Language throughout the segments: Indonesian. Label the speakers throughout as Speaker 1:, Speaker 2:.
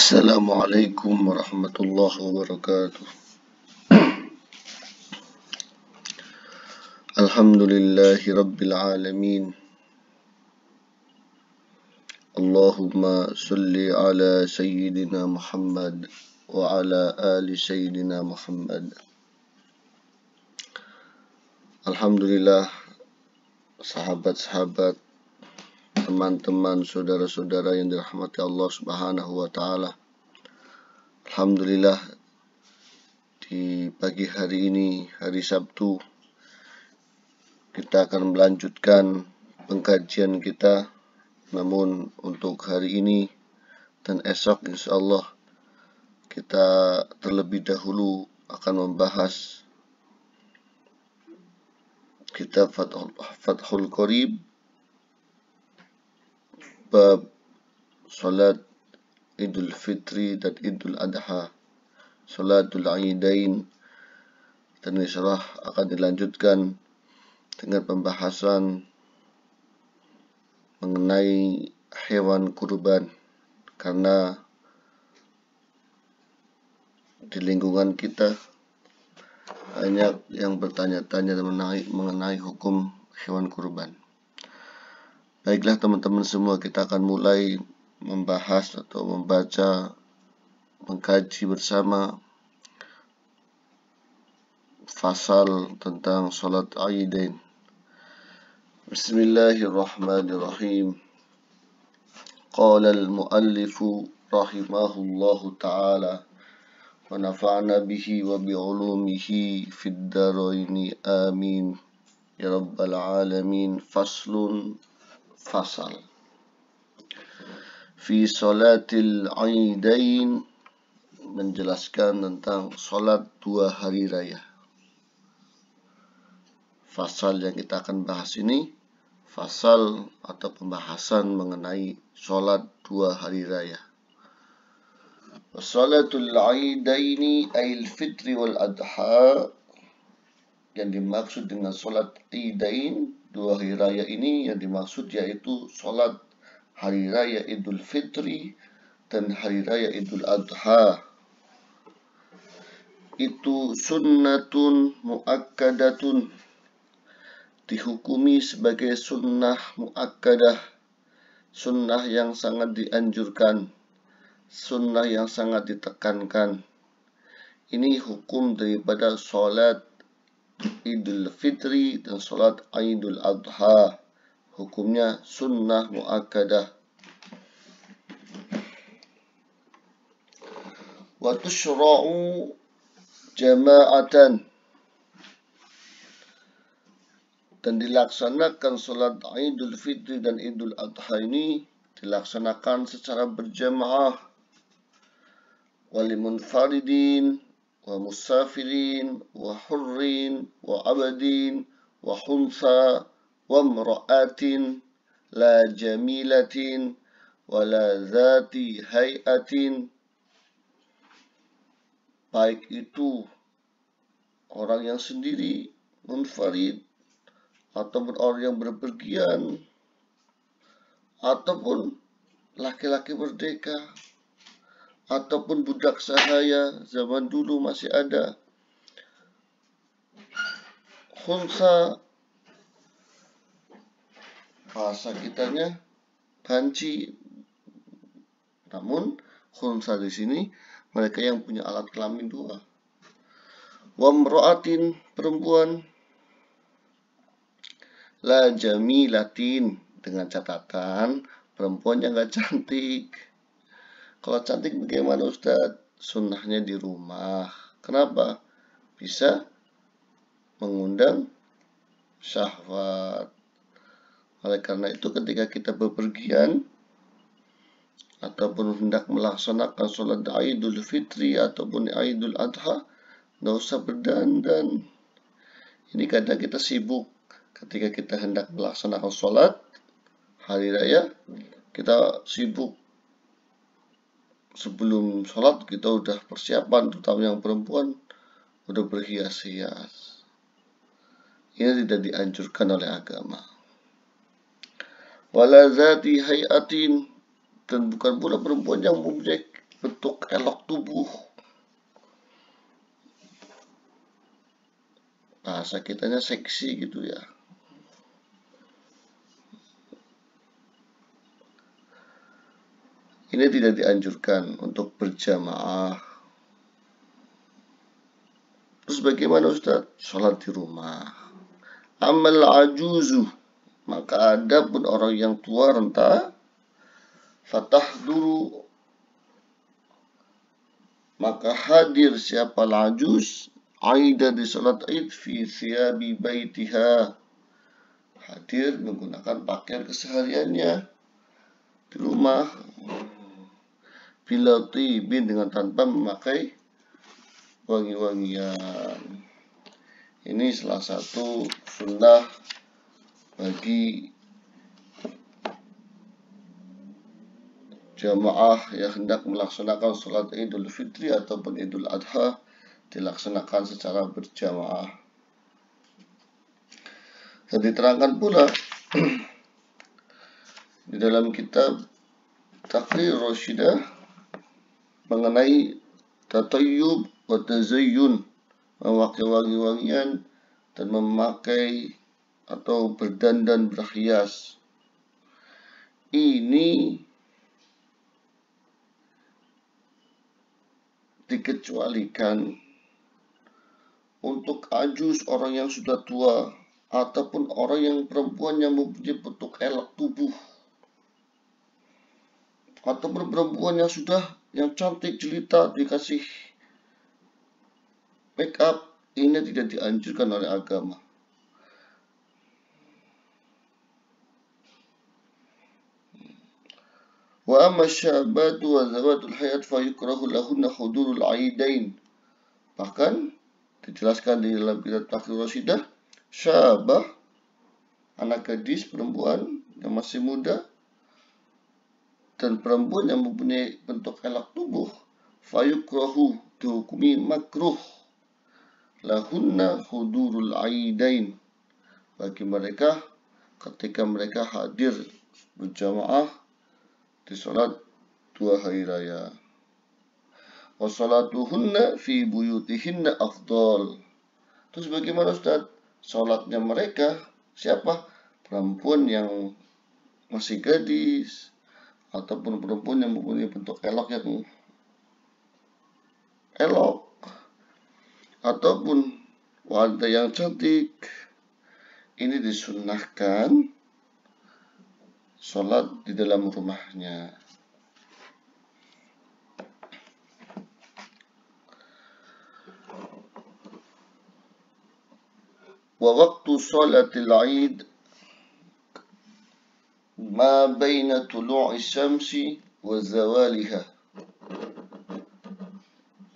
Speaker 1: السلام عليكم ورحمة الله وبركاته الحمد لله رب العالمين اللهم صل على سيدنا محمد وعلى آل سيدنا محمد الحمد لله صحابات صحابات teman-teman saudara-saudara yang dirahmati Allah Subhanahu wa taala Alhamdulillah di pagi hari ini, hari Sabtu, kita akan melanjutkan pengkajian kita. Namun untuk hari ini dan esok insya Allah kita terlebih dahulu akan membahas kitab Fathul, Fathul Qarib bab salat Idul Fitri dan Idul Adha Salatul Aidain dan insyaallah akan dilanjutkan dengan pembahasan mengenai hewan kurban karena di lingkungan kita banyak yang bertanya-tanya mengenai, mengenai hukum hewan kurban. Baiklah teman-teman semua kita akan mulai membahas atau membaca, mengkaji bersama fasal tentang salat Aidin. Bismillahirrahmanirrahim. Qala al-muallif rahimahullahu taala wa nafa'na bihi wa bi fid dharain amin ya rabbal alamin faslun fasal fi salatil aidain menjelaskan tentang salat dua hari raya. Fasal yang kita akan bahas ini fasal atau pembahasan mengenai salat dua hari raya. Salatul aidaini ail fitri wal adha yang dimaksud dengan salat Aidain dua hari raya ini yang dimaksud yaitu salat Hari Raya Idul Fitri dan Hari Raya Idul Adha. Itu sunnatun muakkadatun dihukumi sebagai sunnah muakkadah, sunnah yang sangat dianjurkan, sunnah yang sangat ditekankan. Ini hukum daripada solat Idul Fitri dan solat Idul Adha hukumnya sunnah muakkadah wa tushra'u jama'atan dan dilaksanakan solat Idul Fitri dan Idul Adha ini dilaksanakan secara berjemaah wali munfaridin wa musafirin wa hurrin wa abadin wa hunsa وامرأة لا جميلة ولا ذات هيئة baik itu orang yang sendiri munfarid ataupun orang yang berpergian ataupun laki-laki merdeka ataupun budak sahaya zaman dulu masih ada khunsa bahasa kitanya banci. Namun khunsa di sini mereka yang punya alat kelamin dua. Wamroatin perempuan la jamilatin dengan catatan perempuan yang gak cantik. Kalau cantik bagaimana Ustadz? Sunnahnya di rumah. Kenapa? Bisa mengundang syahwat. Oleh karena itu ketika kita bepergian ataupun hendak melaksanakan sholat Idul Fitri ataupun Idul Adha, nggak usah berdandan. Ini kadang kita sibuk ketika kita hendak melaksanakan sholat hari raya, kita sibuk sebelum sholat kita udah persiapan terutama yang perempuan udah berhias-hias ini tidak dianjurkan oleh agama Walazati hayatin dan bukan pula perempuan yang mempunyai bentuk elok tubuh bahasa kitanya seksi gitu ya ini tidak dianjurkan untuk berjamaah terus bagaimana Ustaz? sholat di rumah amal ajuzuh maka ada pun orang yang tua renta, fatah dulu. Maka hadir siapa lajus, aida di salat id fi siabi baitiha. Hadir menggunakan pakaian kesehariannya di rumah. Bila tibin dengan tanpa memakai wangi-wangian. Ini salah satu sunnah bagi jamaah yang hendak melaksanakan sholat idul fitri ataupun idul adha dilaksanakan secara berjamaah dan diterangkan pula di dalam kitab Takrir Rosida mengenai tatayub wa tazayyun memakai wangi-wangian dan memakai atau berdandan berhias ini dikecualikan untuk ajus orang yang sudah tua ataupun orang yang perempuan yang mempunyai bentuk elok tubuh ataupun perempuan yang sudah yang cantik jelita dikasih make up ini tidak dianjurkan oleh agama وأما الشابات وذوات الحياة فيكره لهن حضور العيدين bahkan dijelaskan di dalam kitab Takrir Rasidah syabah anak gadis perempuan yang masih muda dan perempuan yang mempunyai bentuk elak tubuh fayukrohu dihukumi makruh lahunna hudurul aidain bagi mereka ketika mereka hadir berjamaah di sholat dua hari raya. Wassalatuhunna fi buyutihinna afdol. Terus bagaimana Ustaz? solatnya mereka siapa? Perempuan yang masih gadis ataupun perempuan yang mempunyai bentuk elok yang elok ataupun wanita yang cantik ini disunahkan sholat di dalam rumahnya. Wa waktu sholatil Id ma baina tulu'i syamsi wa zawaliha.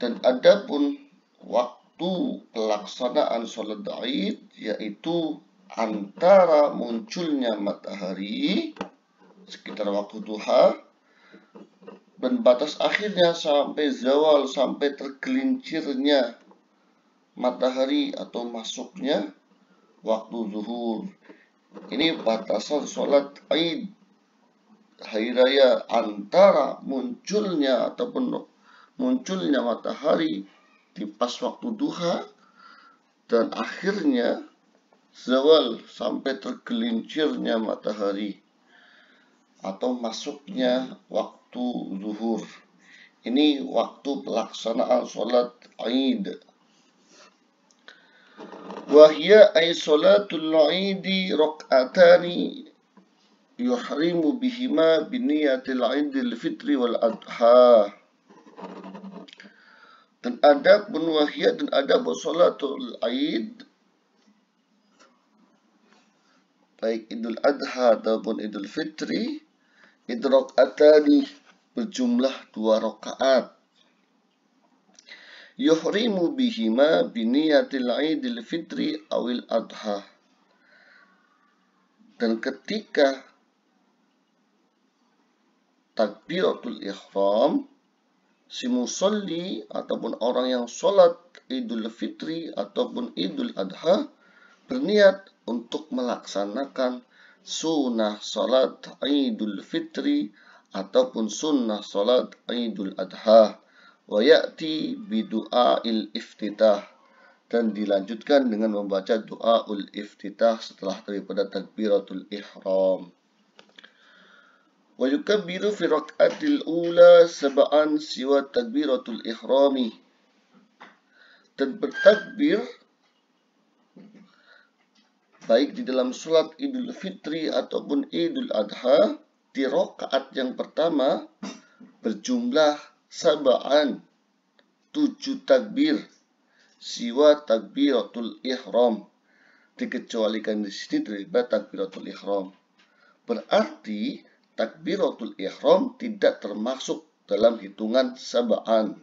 Speaker 1: Dan adapun waktu pelaksanaan sholat Id yaitu antara munculnya matahari sekitar waktu duha dan batas akhirnya sampai zawal sampai tergelincirnya matahari atau masuknya waktu zuhur ini batasan sholat id hari raya antara munculnya ataupun munculnya matahari di pas waktu duha dan akhirnya zawal sampai tergelincirnya matahari atau masuknya waktu zuhur. Ini waktu pelaksanaan sholat Id. Wahia ay sholatul Idi rokatani yuhrimu bihima biniyatil Idil Fitri wal Adha. Dan pun wahia dan adab sholatul Id baik Idul Adha ataupun Idul Fitri itu rokatani berjumlah dua rokaat. Yuhrimu bihima biniyatil idil fitri awil adha. Dan ketika takbiratul ihram, si musalli ataupun orang yang sholat idul fitri ataupun idul adha berniat untuk melaksanakan sunnah salat Idul Fitri ataupun sunnah salat Idul Adha wa ya'ti bi du'a'il iftitah dan dilanjutkan dengan membaca du'a'ul iftitah setelah daripada takbiratul ihram wa yukabbiru fi rak'atil ula sab'an siwa takbiratul ihrami dan bertakbir baik di dalam sholat Idul Fitri ataupun Idul Adha di rokaat yang pertama berjumlah sabaan tujuh takbir siwa takbiratul ihram dikecualikan di sini terlibat takbiratul ihram berarti takbiratul ihram tidak termasuk dalam hitungan sabaan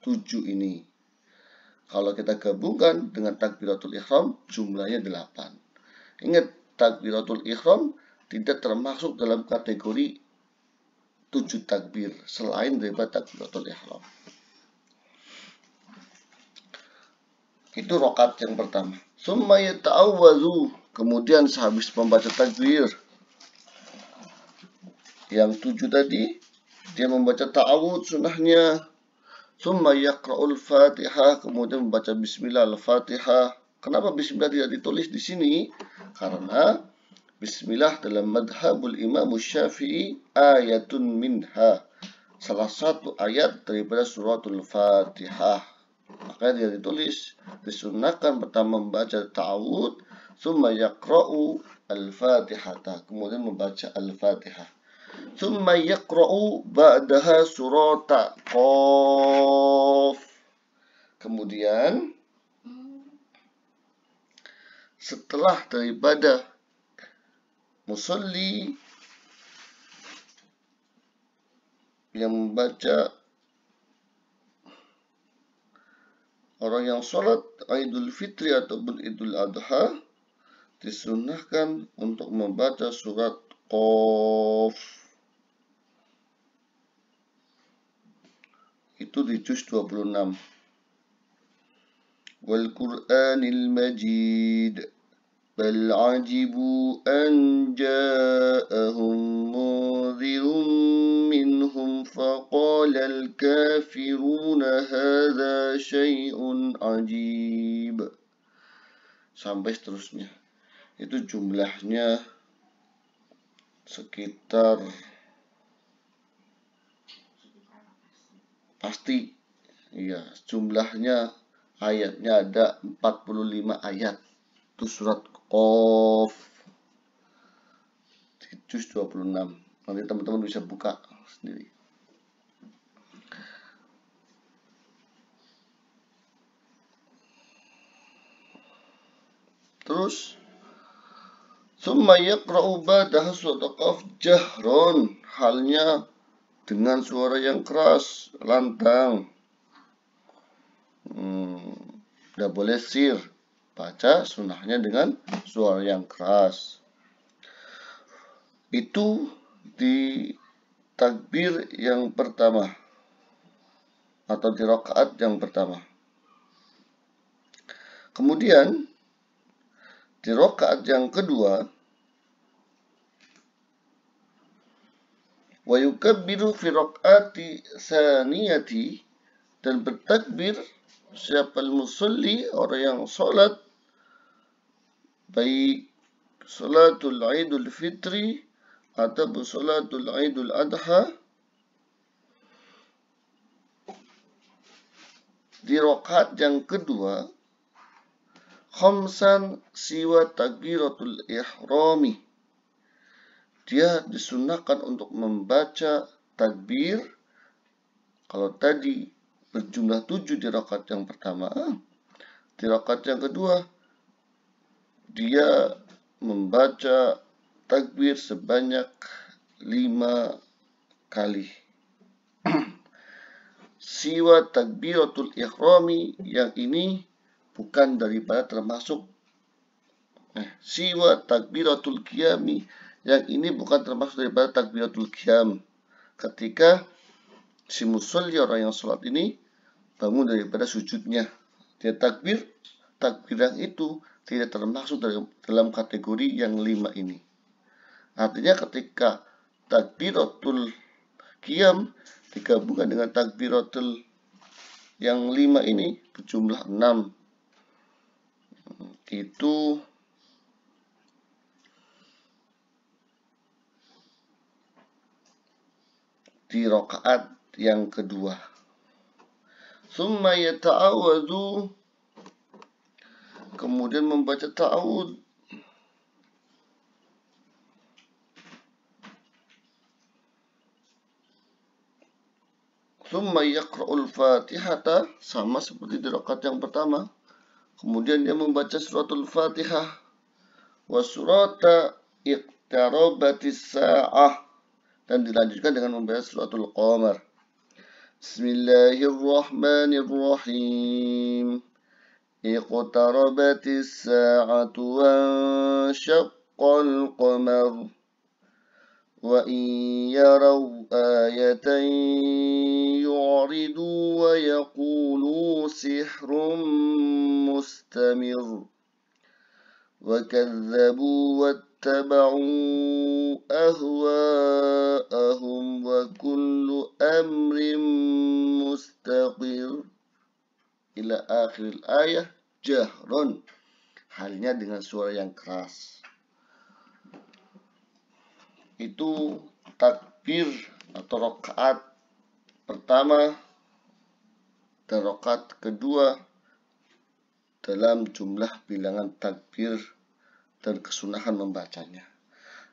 Speaker 1: tujuh ini kalau kita gabungkan dengan takbiratul ihram, jumlahnya delapan. Ingat, takbiratul ihram tidak termasuk dalam kategori tujuh takbir selain daripada takbiratul ihram. Itu rokat yang pertama. Summa yata'awwazu. Kemudian sehabis membaca takbir. Yang tujuh tadi, dia membaca ta'awud sunahnya Summa yaqra'ul fatihah. Kemudian membaca bismillah al-fatihah. Kenapa bismillah tidak ditulis di sini? Karena bismillah dalam madhabul imam syafi'i ayatun minha. Salah satu ayat daripada suratul fatihah. Makanya dia ditulis. Disunahkan pertama membaca Taud Summa yaqra'u al-fatihah. Kemudian membaca al-fatihah. ثم يقرأ بعدها سورة قاف kemudian setelah daripada musalli yang membaca orang yang sholat Idul Fitri ataupun Idul Adha disunahkan untuk membaca surat Qaf. itu di juz 26 wal Qur'anil Majid bal ajibu an ja'ahum mudhirun minhum faqala al kafiruna hadha ajib sampai seterusnya itu jumlahnya sekitar pasti ya jumlahnya ayatnya ada 45 ayat itu surat Qaf juz 26 nanti teman-teman bisa buka sendiri terus summa yaqra'u ba'daha surat Qaf jahron halnya dengan suara yang keras, lantang. Hmm, tidak boleh sir. Baca sunahnya dengan suara yang keras. Itu di takbir yang pertama atau di rokaat yang pertama. Kemudian di rokaat yang kedua, Wayukabbiru fi rak'ati saniyati dan bertakbir siapa al-musalli orang yang solat baik solatul Aidul Fitri atau solatul Aidul Adha di rakaat yang kedua khamsan siwa takbiratul ihrami dia disunahkan untuk membaca takbir kalau tadi berjumlah tujuh di rakaat yang pertama ah, di rakaat yang kedua dia membaca takbir sebanyak lima kali siwa takbiratul ikhrami yang ini bukan daripada termasuk eh, siwa takbiratul kiami yang ini bukan termasuk daripada takbiratul qiyam ketika si musalli orang yang sholat ini bangun daripada sujudnya dia takbir takbir yang itu tidak termasuk dalam kategori yang lima ini artinya ketika takbiratul qiyam digabungkan dengan takbiratul yang lima ini berjumlah enam itu di rokaat yang kedua. Summa yata'awadu kemudian membaca ta'awud Summa yakra'ul fatihata sama seperti di rokaat yang pertama. Kemudian dia membaca suratul fatihah. Wa surata iqtarabatis sa'ah dan dilanjutkan dengan membahas suratul qamar Bismillahirrahmanirrahim Iqtarabatis sa'atu wanshaqqal qamar وإن يروا آية يعرضوا ويقولوا سحر مستمر وكذبوا واتقوا اتبعوا أهواءهم وكل أمر مستقر إلى آخر الآية جهر halnya dengan suara yang keras itu takbir atau rokaat pertama dan rokaat kedua dalam jumlah bilangan takbir dan kesunahan membacanya.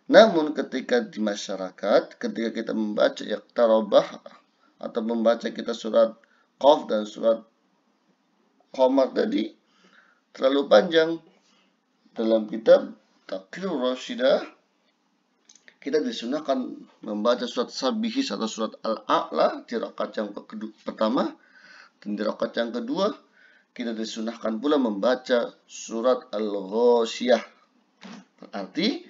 Speaker 1: Namun ketika di masyarakat, ketika kita membaca Iqtarabah atau membaca kita surat Qaf dan surat Qamar tadi terlalu panjang dalam kitab Takdir Rashidah kita disunahkan membaca surat Sabihis atau surat Al-A'la di rakaat yang pertama dan di rakaat yang kedua kita disunahkan pula membaca surat al ghasyah Berarti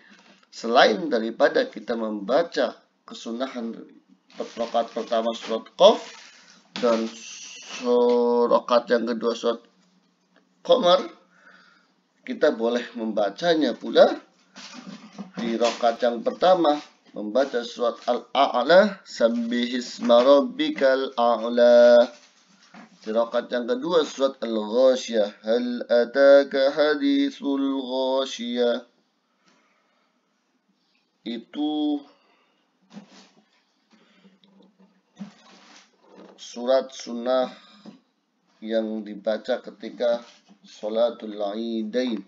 Speaker 1: selain daripada kita membaca kesunahan rokat pertama surat Qaf dan rokat yang kedua surat Qamar, kita boleh membacanya pula di rokat yang pertama membaca surat Al-A'la Sambihisma Rabbikal A'la di rakaat yang kedua surat al ghashiyah Hal ataka hadithul Ghashiyah. Itu surat sunnah yang dibaca ketika salatul Idain.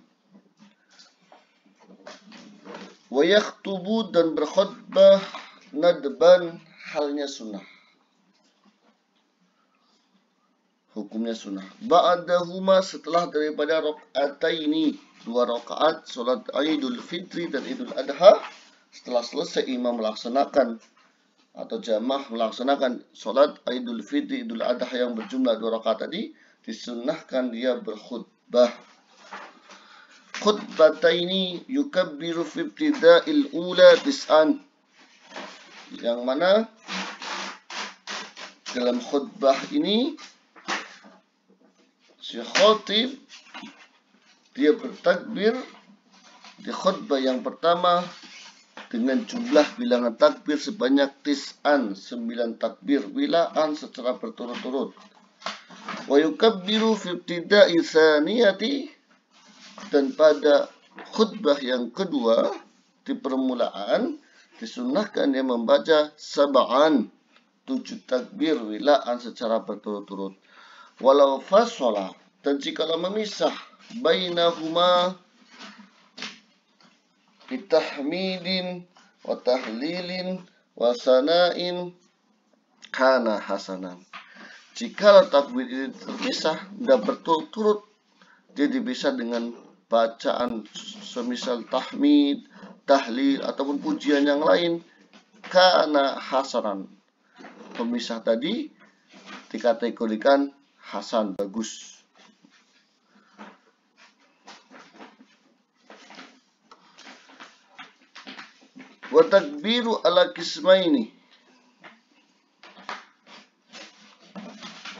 Speaker 1: Wa yakhthubu dan berkhutbah nadban halnya sunnah hukumnya sunnah. Ba'dahuma setelah daripada ini dua rakaat salat Idul Fitri dan Idul Adha setelah selesai imam melaksanakan atau jamaah melaksanakan salat Idul Fitri Idul Adha yang berjumlah dua rakaat tadi disunnahkan dia berkhutbah. Khutbataini yukabbiru fi ibtida'il ula tis'an. Yang mana dalam khutbah ini si khotib dia bertakbir di khutbah yang pertama dengan jumlah bilangan takbir sebanyak tis'an, sembilan takbir wilaan secara berturut-turut. Wa yukabbiru fibtida'i niati dan pada khutbah yang kedua di permulaan disunahkan dia membaca sab'an tujuh takbir wilaan secara berturut-turut walau fasola dan jikalau memisah bainahuma bitahmidin wa tahlilin wa sanain kana hasanan jikalau takwid ini terpisah dan berturut-turut jadi bisa dengan bacaan semisal tahmid, tahlil ataupun pujian yang lain karena hasanan pemisah tadi dikategorikan Hasan bagus. Wa takbiru ala kismaini.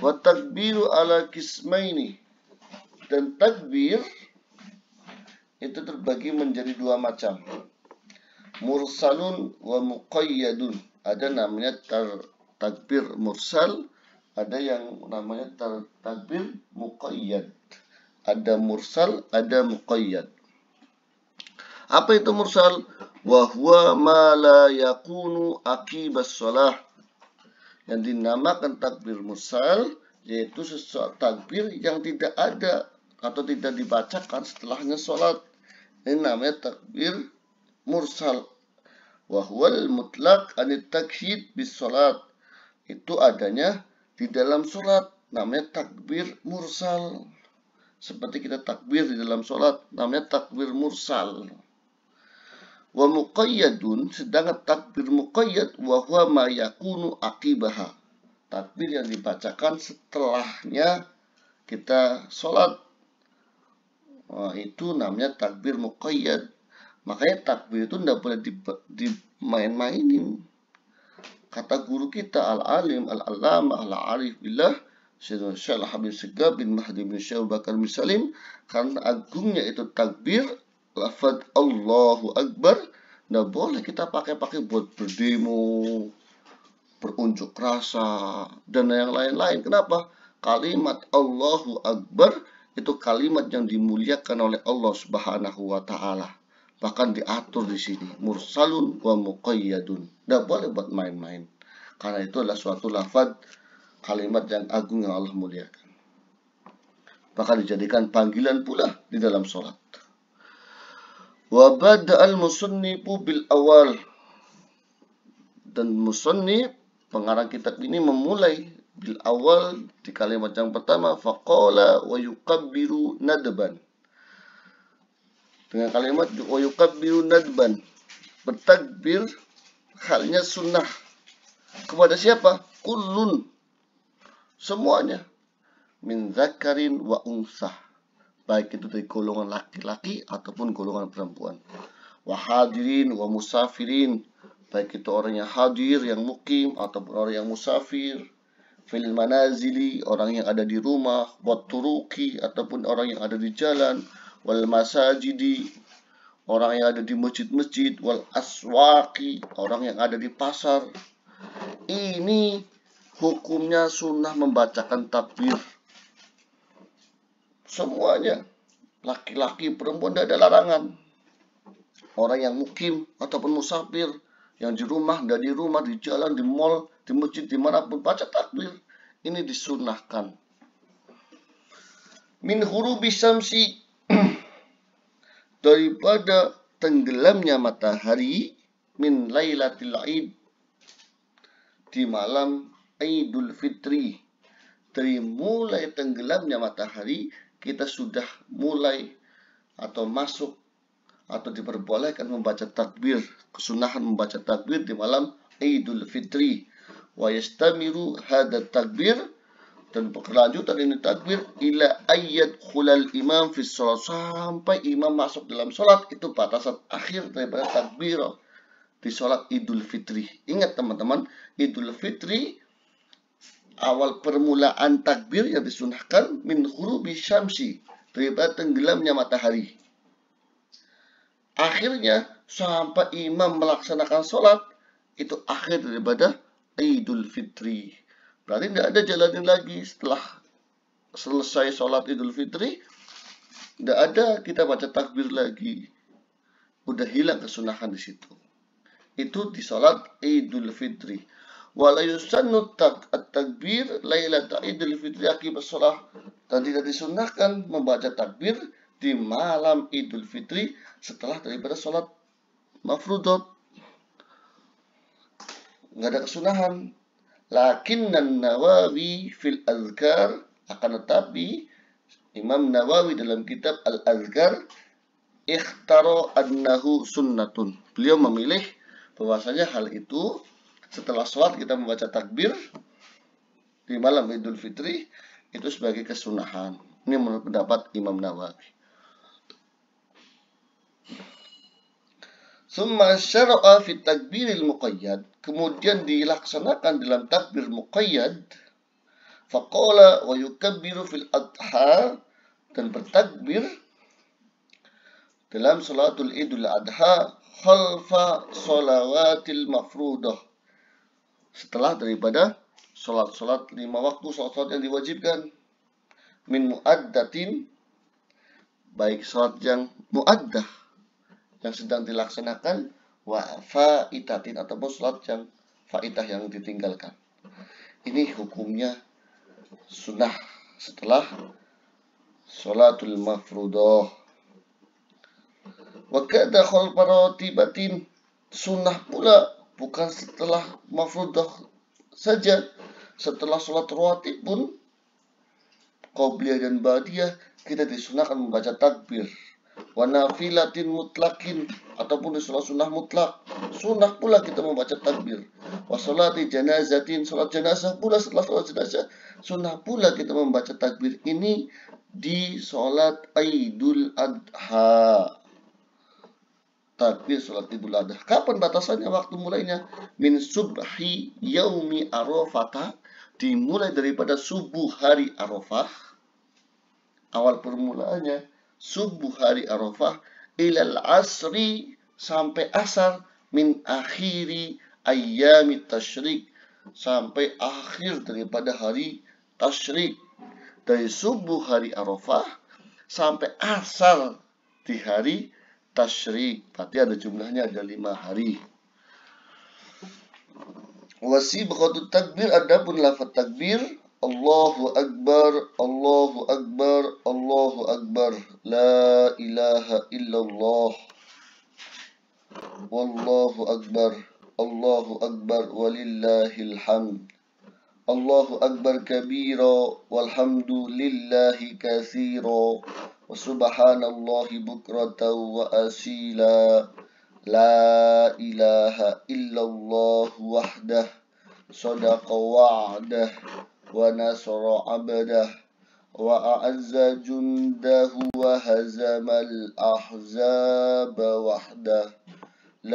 Speaker 1: Wa takbiru ala kismaini. Dan takbir itu terbagi menjadi dua macam. Mursalun wa muqayyadun. Ada namanya takbir mursal, ada yang namanya takbir muqayyad. Ada mursal, ada muqayyad. Apa itu mursal? Wa huwa ma la yakunu akibas salah. Yang dinamakan takbir mursal yaitu sesuatu takbir yang tidak ada atau tidak dibacakan setelahnya sholat. Ini namanya takbir mursal. Wahwal mutlak anit takhid bis sholat. Itu adanya di dalam sholat namanya takbir mursal seperti kita takbir di dalam sholat namanya takbir mursal wa muqayyadun sedangkan takbir muqayyad wa huwa ma yakunu akibaha takbir yang dibacakan setelahnya kita sholat nah, itu namanya takbir muqayyad makanya takbir itu tidak boleh dimain-mainin Kata guru kita al-alim, al alam al-arif billah, Sayyidina Syekh Habib Segab bin Mahdi bin Syekh Bakar bin Salim, karena agungnya itu takbir, lafad Allahu Akbar, nah boleh kita pakai-pakai buat berdemo, berunjuk rasa, dan yang lain-lain. Kenapa? Kalimat Allahu Akbar itu kalimat yang dimuliakan oleh Allah Subhanahu wa taala bahkan diatur di sini mursalun wa muqayyadun tidak boleh buat main-main karena itu adalah suatu lafad kalimat yang agung yang Allah muliakan bahkan dijadikan panggilan pula di dalam sholat wa bada'al musunnipu bil awal dan musannif pengarang kitab ini memulai bil awal di kalimat yang pertama faqala wa yuqabbiru nadban dengan kalimat wayukabbiru nadban bertakbir halnya sunnah kepada siapa kullun semuanya min zakarin wa unsah baik itu dari golongan laki-laki ataupun golongan perempuan wa hadirin wa musafirin baik itu orang yang hadir yang mukim ataupun orang yang musafir fil manazili orang yang ada di rumah wa turuki ataupun orang yang ada di jalan wal masajidi orang yang ada di masjid-masjid wal aswaki orang yang ada di pasar ini hukumnya sunnah membacakan takbir semuanya laki-laki perempuan tidak ada larangan orang yang mukim ataupun musafir yang di rumah tidak di rumah di jalan di mall di masjid di mana pun baca takbir ini disunahkan min hurubi syamsi daripada tenggelamnya matahari min lailatil id di malam Idul Fitri dari mulai tenggelamnya matahari kita sudah mulai atau masuk atau diperbolehkan membaca takbir kesunahan membaca takbir di malam Idul Fitri wa yastamiru hadha takbir dan berkelanjutan ini takbir ila ayat khulal imam fi sholat sampai imam masuk dalam sholat itu batasan akhir daripada takbir di sholat idul fitri ingat teman-teman idul fitri awal permulaan takbir yang disunahkan min hurubi syamsi daripada tenggelamnya matahari akhirnya sampai imam melaksanakan sholat itu akhir daripada idul fitri Berarti tidak ada jalanin lagi setelah selesai sholat idul fitri. Tidak ada kita baca takbir lagi. Udah hilang kesunahan di situ. Itu di sholat idul fitri. Wala yusannu takbir lailata idul fitri akibat sholat. Dan tidak disunahkan membaca takbir di malam idul fitri setelah daripada sholat mafrudot. Nggak ada kesunahan. Lakinnan Nawawi fil Azkar akan tetapi Imam Nawawi dalam kitab Al Azkar ikhtaro annahu sunnatun. Beliau memilih bahwasanya hal itu setelah sholat kita membaca takbir di malam Idul Fitri itu sebagai kesunahan. Ini menurut pendapat Imam Nawawi. Thumma syara'a fi takbiril muqayyad. Kemudian dilaksanakan dalam takbir muqayyad. Faqala wa yukabbiru fil adha. Dan bertakbir dalam salatul idul adha khalfa salawatil mafrudah. Setelah daripada salat-salat lima waktu, salat-salat yang diwajibkan. Min muaddatin. Baik salat yang muaddah yang sedang dilaksanakan wa faidatin ataupun sholat yang faidah yang ditinggalkan. Ini hukumnya sunnah setelah sholatul mafrudoh. Wa kada kholparatibatin sunnah pula bukan setelah mafrudoh saja. Setelah sholat rawatib pun qobliyah dan ba'diyah kita disunahkan membaca takbir wanafilatin mutlakin ataupun sholat sunnah mutlak. Sunnah pula kita membaca takbir. Wasolati janazatin, sholat jenazah pula setelah sholat jenazah. Sunnah pula kita membaca takbir ini di sholat Idul Adha. Takbir sholat Idul Adha. Kapan batasannya? Waktu mulainya. Min subhi yaumi arafata. Dimulai daripada subuh hari Arafah. Awal permulaannya subuh hari Arafah ilal asri sampai asar min akhiri ayyami tashrik sampai akhir daripada hari tashrik dari subuh hari Arafah sampai asar di hari tashrik berarti ada jumlahnya ada lima hari wasibqatu takbir adapun lafaz takbir الله أكبر الله أكبر الله أكبر لا إله إلا الله والله أكبر الله أكبر ولله الحمد الله أكبر كبيرا والحمد لله كثيرا وسبحان الله بكرة وأسيلا لا إله إلا الله وحده صدق وعده ونصر عبده وأعز جنده وهزم الأحزاب وحده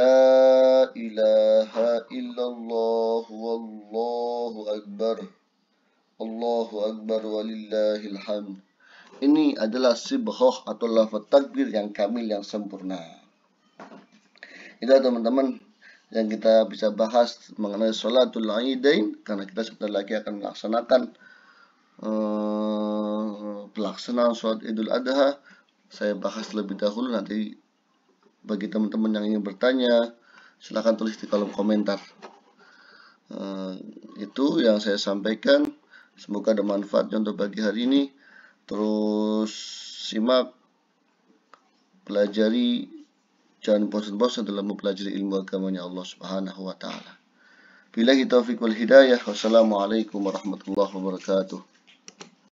Speaker 1: لا إله إلا الله والله أكبر الله أكبر ولله الحمد Ini adalah sibhoh atau lafad takbir yang kamil yang sempurna. Itu teman-teman. Ya, yang kita bisa bahas mengenai sholatul aidain karena kita sebentar lagi akan melaksanakan uh, pelaksanaan sholat idul adha saya bahas lebih dahulu nanti bagi teman-teman yang ingin bertanya silahkan tulis di kolom komentar uh, itu yang saya sampaikan semoga ada manfaatnya untuk bagi hari ini terus simak pelajari Jangan bosan-bosan dalam mempelajari ilmu agamanya Allah Subhanahu wa taala. Billahi taufiq wal hidayah. Wassalamualaikum warahmatullahi wabarakatuh.